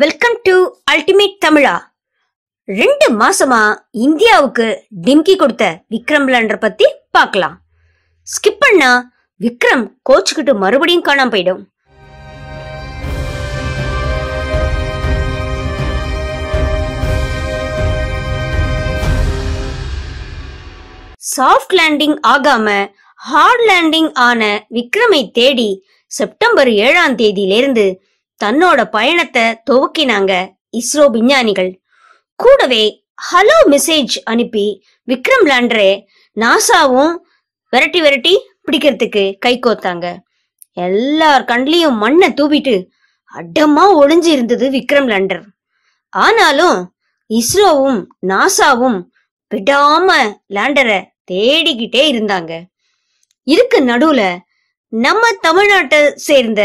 welcome to ultimate தமிழா ரெண்டு மாசமா இந்தியாவுக்கு டிம்கி கொடுத்த விக்ரம் லேண்டர் பத்தி பார்க்கலாம் ஸ்கிப் பண்ணா விக்ரம் கோச்சுக்கிட்டு மறுபடியும் காணாம போயிடும் சாஃப்ட் லேண்டிங் ஆகாம ஹார்ட் லேண்டிங் ஆன விக்ரமை தேடி செப்டம்பர் ஏழாம் தேதியிலிருந்து தன்னோட பயணத்தை துவக்கினாங்க இஸ்ரோ விஞ்ஞானிகள் கூடவே ஹலோ மெசேஜ் அனுப்பி விக்ரம் லேண்டரே நாசாவும் விரட்டி விரட்டி பிடிக்கிறதுக்கு கை கோத்தாங்க எல்லார் கண்லையும் மண்ணை தூவிட்டு அடமா ஒளிஞ்சு இருந்தது விக்ரம் லேண்டர் ஆனாலும் இஸ்ரோவும் நாசாவும் விடாம லேண்டரை தேடிக்கிட்டே இருந்தாங்க இதுக்கு நடுவுல நம்ம தமிழ்நாட்டை சேர்ந்த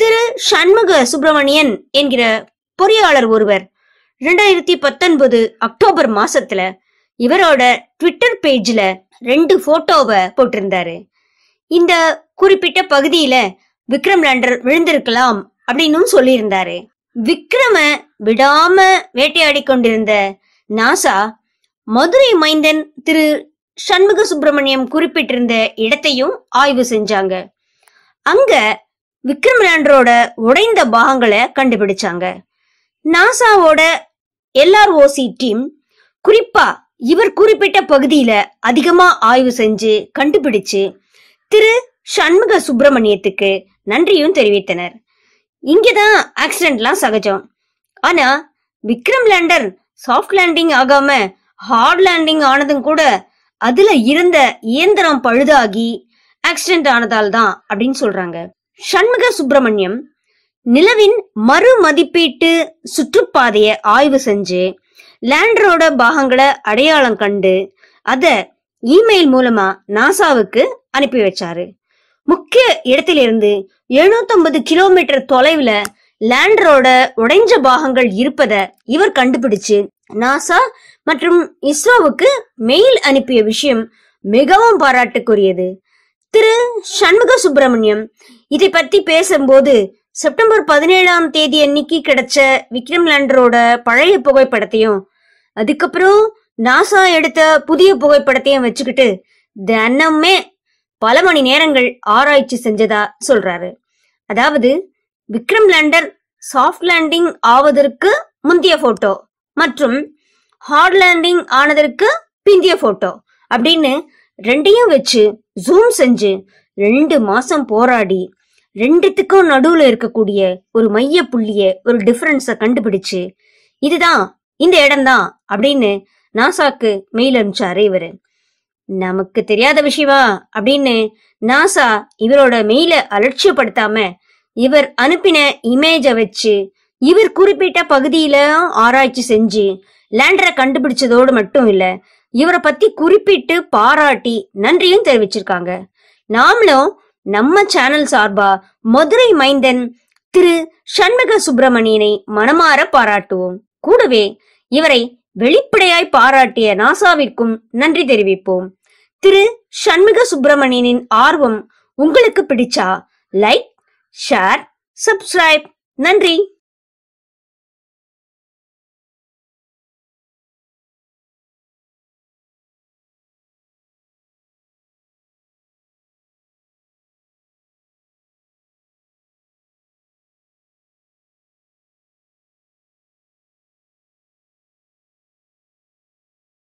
திரு சண்முக சுப்பிரமணியன் என்கிற பொறியாளர் ஒருவர் ரெண்டாயிரத்தி பத்தொன்பது அக்டோபர் மாசத்துல இவரோட ட்விட்டர் பேஜ்ல ரெண்டு போட்டோவை போட்டிருந்தாரு இந்த குறிப்பிட்ட பகுதியில விக்ரம் லேண்டர் விழுந்திருக்கலாம் அப்படின்னு சொல்லியிருந்தாரு விக்ரம விடாம வேட்டையாடி கொண்டிருந்த நாசா மதுரை மைந்தன் திரு சண்முக சுப்பிரமணியம் குறிப்பிட்டிருந்த இடத்தையும் ஆய்வு செஞ்சாங்க அங்க விக்ரம் லேண்டரோட உடைந்த பாகங்களை கண்டுபிடிச்சாங்க நாசாவோட எல்ஆர்ஓசி டீம் குறிப்பா இவர் குறிப்பிட்ட பகுதியில அதிகமா ஆய்வு செஞ்சு கண்டுபிடிச்சு திரு சண்முக சுப்பிரமணியத்துக்கு நன்றியும் தெரிவித்தனர் இங்கதான் ஆக்சிடென்ட்லாம் சகஜம் ஆனா விக்ரம் லேண்டர் சாஃப்ட் லேண்டிங் ஆகாம ஹார்ட் லேண்டிங் ஆனதும் கூட அதுல இருந்த இயந்திரம் பழுதாகி ஆக்சிடென்ட் ஆனதால் தான் அப்படின்னு சொல்றாங்க சண்முக சுப்பிரமணியம் நிலவின் மறு மதிப்பீட்டு சுற்றுப்பாதையை ஆய்வு செஞ்சு லேண்டரோட பாகங்களை அடையாளம் கண்டு அத இமெயில் மூலமா நாசாவுக்கு அனுப்பி வச்சாரு முக்கிய இடத்திலிருந்து எழுநூத்தொன்பது கிலோமீட்டர் தொலைவுல லேண்டரோட உடைஞ்ச பாகங்கள் இருப்பத இவர் கண்டுபிடிச்சு நாசா மற்றும் இஸ்ரோவுக்கு மெயில் அனுப்பிய விஷயம் மிகவும் பாராட்டுக்குரியது திரு சண்முக சுப்பிரமணியம் இதை பத்தி பேசும்போது செப்டம்பர் பதினேழாம் தேதி அன்னைக்கு கிடைச்ச விக்ரம் லேண்டரோட பழைய புகைப்படத்தையும் அதுக்கப்புறம் நாசா எடுத்த புதிய புகைப்படத்தையும் வச்சுக்கிட்டு தினமே பல மணி நேரங்கள் ஆராய்ச்சி செஞ்சதா சொல்றாரு அதாவது விக்ரம் லேண்டர் சாஃப்ட் லேண்டிங் ஆவதற்கு முந்தைய போட்டோ மற்றும் ஹார்ட் லேண்டிங் ஆனதற்கு பிந்திய போட்டோ அப்படின்னு ரெண்டையும் வச்சு ஜூம் செஞ்சு ரெண்டு மாசம் போராடி ரெண்டுத்துக்கும் நடுவுல இருக்கக்கூடிய ஒரு மைய புள்ளிய ஒரு டிஃபரன்ஸ கண்டுபிடிச்சு இதுதான் இந்த இடம்தான் அப்படின்னு நாசாக்கு மெயில் அனுப்பிச்சாரு இவரு நமக்கு தெரியாத விஷயமா அப்படின்னு நாசா இவரோட மெயில அலட்சியப்படுத்தாம இவர் அனுப்பின இமேஜை வச்சு இவர் குறிப்பிட்ட பகுதியில ஆராய்ச்சி செஞ்சு லேண்டரை கண்டுபிடிச்சதோடு மட்டும் இல்ல இவரை பத்தி குறிப்பிட்டு பாராட்டி நன்றியும் தெரிவிச்சிருக்காங்க நாமளும் நம்ம சேனல் சார்பா மதுரை மைந்தன் திரு சண்முக சுப்பிரமணியனை மனமாற பாராட்டுவோம் கூடவே இவரை வெளிப்படையாய் பாராட்டிய நாசாவிற்கும் நன்றி தெரிவிப்போம் திரு சண்முக சுப்பிரமணியனின் ஆர்வம் உங்களுக்கு பிடிச்சா லைக் ஷேர் சப்ஸ்கிரைப் நன்றி